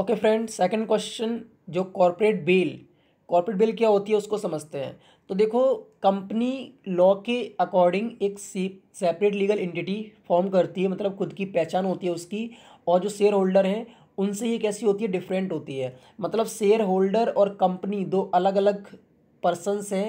okay friend second question जो corporate veil corporate veil क्या होती है उसको समझते हैं तो देखो कंपनी लॉ के अकॉर्डिंग एक सेपरेट लीगल एंटिटी फॉर्म करती है मतलब खुद की पहचान होती है उसकी और जो शेयर होल्डर हैं उनसे ये कैसी होती है डिफरेंट होती है मतलब शेयर होल्डर और कंपनी दो अलग अलग पर्सनस हैं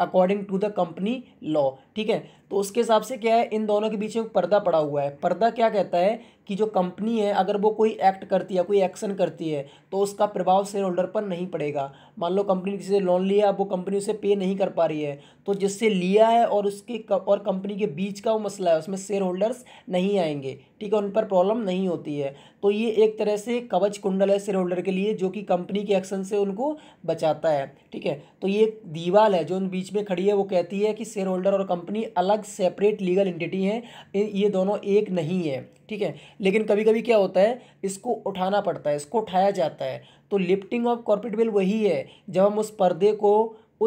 according to the company law ठीक है तो उसके हिसाब से क्या है इन दोनों के बीच में पर्दा पड़ा हुआ है पर्दा क्या कहता है कि जो कंपनी है अगर वो कोई एक्ट करती है कोई एक्शन करती है तो उसका प्रभाव शेयर होल्डर पर नहीं पड़ेगा मान लो कंपनी किसी से लोन लिया वो कंपनी उसे पे नहीं कर पा रही है तो जिससे लिया है और उसके और कंपनी के बीच का वो मसला है उसमें शेयर होल्डर्स नहीं आएंगे ठीक है उन पर प्रॉब्लम नहीं होती है तो ये एक तरह से कवच कुंडल है शेयर होल्डर के लिए जो कि कंपनी के एक्शन से उनको बचाता है ठीक है तो ये एक दीवार है जो उन बीच बीच में खड़ी है वो कहती है कि शेयर होल्डर और कंपनी अलग सेपरेट लीगल एंटिटी हैं ये दोनों एक नहीं है ठीक है लेकिन कभी कभी क्या होता है इसको उठाना पड़ता है इसको उठाया जाता है तो लिफ्टिंग ऑफ कॉर्पोरेट बिल वही है जब हम उस पर्दे को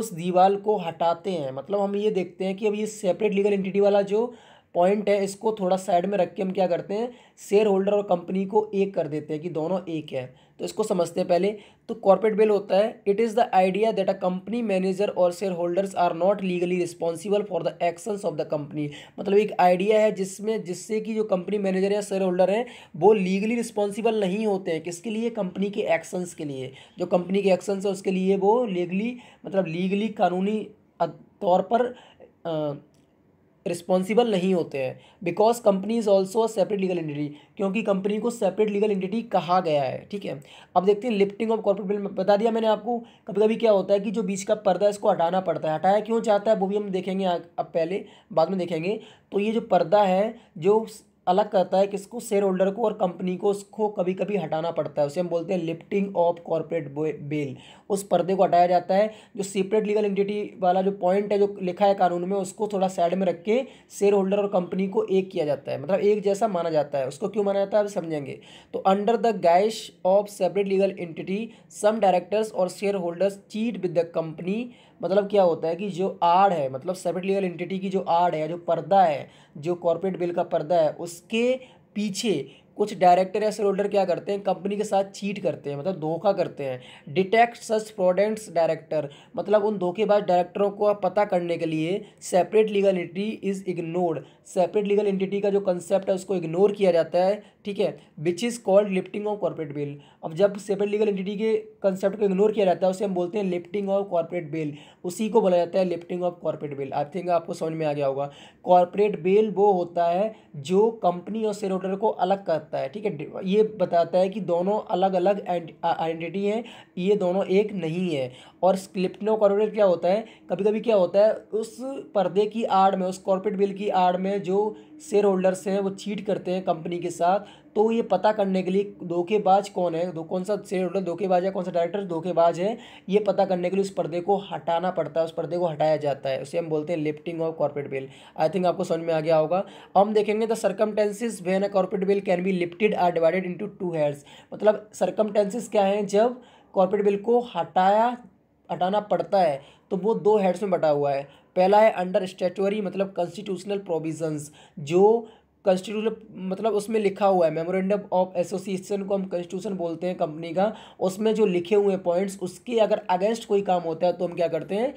उस दीवार को हटाते हैं मतलब हम ये देखते हैं कि अब ये सेपरेट लीगल एंटिटी वाला जो पॉइंट है इसको थोड़ा साइड में रख के हम क्या करते हैं शेयर होल्डर और कंपनी को एक कर देते हैं कि दोनों एक है तो इसको समझते हैं पहले तो कॉर्पोरेट बिल होता है it is the idea that a company manager और share holders are not legally responsible for the actions of the company मतलब एक आइडिया है जिसमें जिससे कि जो कंपनी मैनेजर या शेयर होल्डर हैं वो लीगली रिस्पॉन्सिबल नहीं होते हैं किसके लिए कंपनी के एक्शंस के लिए जो कंपनी के एक्शंस है उसके लिए वो लीगली मतलब लीगली कानूनी तौर पर आ, रिस्पॉन्सिबल नहीं होते हैं because company is also a separate legal entity क्योंकि कंपनी को सेपरेट लीगल एंटिटी कहा गया है ठीक है अब देखते हैं लिफ्टिंग ऑफ कॉर्पोरेट बिल बता दिया मैंने आपको कभी कभी क्या होता है कि जो बीच का पर्दा है इसको हटाना पड़ता है हटाया क्यों चाहता है वो भी हम देखेंगे अब पहले बाद में देखेंगे तो ये जो पर्दा है जो अलग करता है किसको शेयर होल्डर को और कंपनी को उसको कभी कभी हटाना पड़ता है उसे हम बोलते हैं लिफ्टिंग ऑफ कॉर्पोरेट बेल उस पर्दे को हटाया जाता है जो सीपरेट लीगल एंटिटी वाला जो पॉइंट है जो लिखा है कानून में उसको थोड़ा साइड में रख के शेयर होल्डर और कंपनी को एक किया जाता है मतलब एक जैसा माना जाता है उसको क्यों माना जाता है अब समझेंगे तो under the guise of separate legal entity some directors और share holders cheat with the company मतलब क्या होता है कि जो आड़ है मतलब सेपरेट लीगल एंटिटी की जो आड़ है जो पर्दा है जो कॉर्पोरेट बिल का पर्दा है उसके पीछे कुछ डायरेक्टर या शेयर होल्डर क्या करते हैं कंपनी के साथ चीट करते हैं मतलब धोखा करते हैं डिटेक्ट सच प्रोडेंट्स डायरेक्टर मतलब उन धोखेबाज डायरेक्टरों को पता करने के लिए separate legal entity is ignored separate legal entity का जो कंसेप्ट है उसको इग्नोर किया जाता है ठीक है which is called lifting of corporate veil अब जब सेपरेट लीगल एंटिटी के कंसेप्ट को इग्नोर किया जाता है उसे हम बोलते हैं लिफ्टिंग ऑफ कॉर्पोरेट बिल उसी को बोला जाता है lifting of corporate veil I think आपको समझ में आ गया होगा कॉर्पोरेट बिल वो होता है जो कंपनी और शेयर होल्डर को अलग कर सकता है ठीक है ये बताता है कि दोनों अलग अलग आइडेंटिटी हैं ये दोनों एक नहीं है और स्क्लिप्टनो कॉर्पोरेट क्या होता है कभी कभी क्या होता है उस पर्दे की आड़ में उस कॉर्पोरेट बिल की आड़ में जो शेयर होल्डर्स हैं वो चीट करते हैं कंपनी के साथ तो ये पता करने के लिए धोखेबाज कौन है दो कौन सा शेयर होल्डर धोखेबाज है कौन सा डायरेक्टर धोखेबाज है ये पता करने के लिए उस पर्दे को हटाना पड़ता है उस पर्दे को हटाया जाता है उसे हम बोलते हैं lifting of corporate veil I think आपको समझ में आ गया होगा हम देखेंगे the circumstances when a corporate veil can be lifted or divided into two heads मतलब सर्कमटेंसेज क्या हैं जब कॉर्पोरेट बिल को हटाया हटाना पड़ता है तो वो दो हेड्स में बटा हुआ है पहला है अंडर स्टेचुअरी मतलब कॉन्स्टिट्यूशनल प्रोविजंस जो कंस्टिट्यूशन मतलब उसमें लिखा हुआ है मेमोरेंडम ऑफ एसोसिएशन को हम कंस्टिट्यूशन बोलते हैं कंपनी का उसमें जो लिखे हुए पॉइंट्स उसके अगर अगेंस्ट कोई काम होता है तो हम क्या करते हैं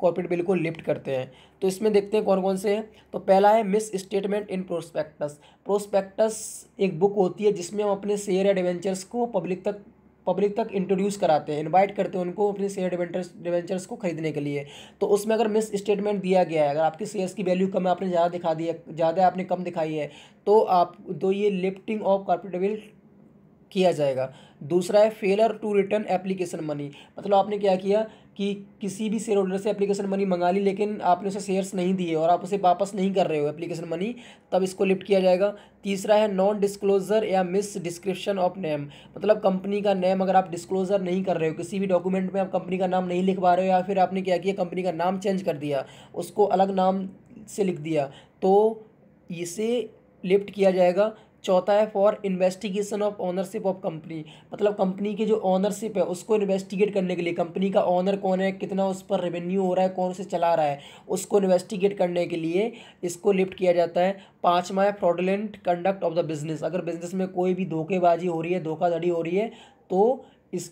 कॉपीड बिल को लिफ्ट करते हैं तो इसमें देखते हैं कौन कौन से हैं तो पहला है misstatement in prospectus prospectus एक बुक होती है जिसमें हम अपने शेयर एडवेंचर्स को पब्लिक तक पब्लिक तक इंट्रोड्यूस कराते हैं इनवाइट करते हैं उनको अपने शेयर डिवेंचर्स डिवेंचर्स को खरीदने के लिए तो उसमें अगर मिस स्टेटमेंट दिया गया है अगर आपके शेयर्स की वैल्यू कम है आपने ज़्यादा दिखा दी है ज़्यादा आपने कम दिखाई है तो आप तो ये लिफ्टिंग ऑफ कॉर्पोरेटिविल किया जाएगा दूसरा है failure to return application money मतलब आपने क्या किया कि किसी भी शेयर होल्डर से एप्लीकेशन मनी मंगा ली लेकिन आपने उसे शेयर्स नहीं दिए और आप उसे वापस नहीं कर रहे हो एप्लीकेशन मनी तब इसको लिफ्ट किया जाएगा तीसरा है नॉन डिस्क्लोजर या मिस डिस्क्रिप्शन ऑफ नेम मतलब कंपनी का नेम अगर आप डिस्क्लोजर नहीं कर रहे हो किसी भी डॉक्यूमेंट में आप कंपनी का नाम नहीं लिख पा रहे हो या फिर आपने क्या किया कंपनी का नाम चेंज कर दिया उसको अलग नाम से लिख दिया तो इसे लिफ्ट किया जाएगा चौथा है for investigation of ownership of company मतलब कंपनी की जो ऑनरशिप है उसको इन्वेस्टिगेट करने के लिए कंपनी का ऑनर कौन है कितना उस पर रेवेन्यू हो रहा है कौन से चला रहा है उसको इन्वेस्टिगेट करने के लिए इसको लिफ्ट किया जाता है पाँचवा है fraudulent conduct of the business अगर बिजनेस में कोई भी धोखेबाजी हो रही है धोखाधड़ी हो रही है तो इस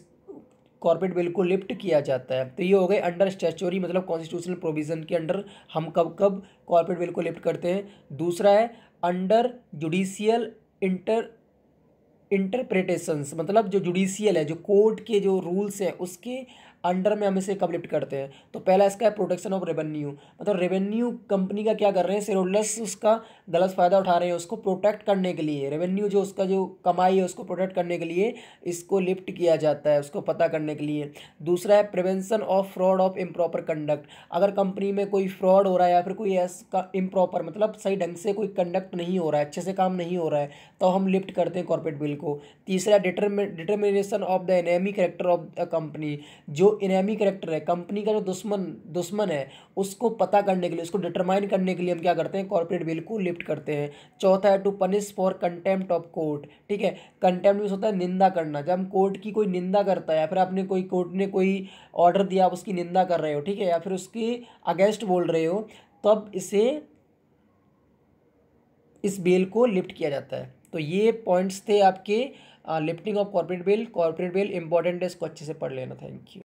कॉर्पोरेट बिल को लिफ्ट किया जाता है तो ये हो गए अंडर स्टेचुरी मतलब कॉन्स्टिट्यूशनल प्रोविज़न के अंडर हम कब कब कॉर्पोरेट बिल को लिफ्ट करते हैं दूसरा है अंडर जुडिशियल इंटर इंटरप्रेटेशंस मतलब जो जुडिशियल है जो कोर्ट के जो रूल्स हैं उसके अंडर में हम इसे कब लिफ्ट करते हैं तो पहला इसका है प्रोटेक्शन ऑफ रेवेन्यू मतलब रेवेन्यू कंपनी का क्या कर रहे हैं शेयर होल्डर्स उसका गलत फ़ायदा उठा रहे हैं उसको प्रोटेक्ट करने के लिए रेवेन्यू जो उसका जो कमाई है उसको प्रोटेक्ट करने के लिए इसको लिफ्ट किया जाता है उसको पता करने के लिए दूसरा है prevention of fraud of improper conduct अगर कंपनी में कोई फ्रॉड हो रहा है या फिर कोई ऐसा इम्प्रॉपर मतलब सही ढंग से कोई कंडक्ट नहीं हो रहा है अच्छे से काम नहीं हो रहा है तो हम लिफ्ट करते हैं कॉर्पोरेट बिल को तीसरा determination of the enemy character of the company जो जो इनेमी करेक्टर है कंपनी का जो दुश्मन दुश्मन है उसको पता करने के लिए उसको डिटरमाइन करने के लिए हम क्या करते हैं कॉर्पोरेट बिल को लिफ्ट करते हैं चौथा है to punish for contempt of court ठीक है कंटेम्प्ट मीन्स होता है निंदा करना जब हम कोर्ट की कोई निंदा करता है या फिर आपने कोई कोर्ट ने कोई ऑर्डर दिया आप उसकी निंदा कर रहे हो ठीक है या फिर उसके अगेंस्ट बोल रहे हो तब इसे इस बेल को लिफ्ट किया जाता है तो ये पॉइंट्स थे आपके lifting of corporate veil corporate veil important है इसको अच्छे से पढ़ लेना थैंक यू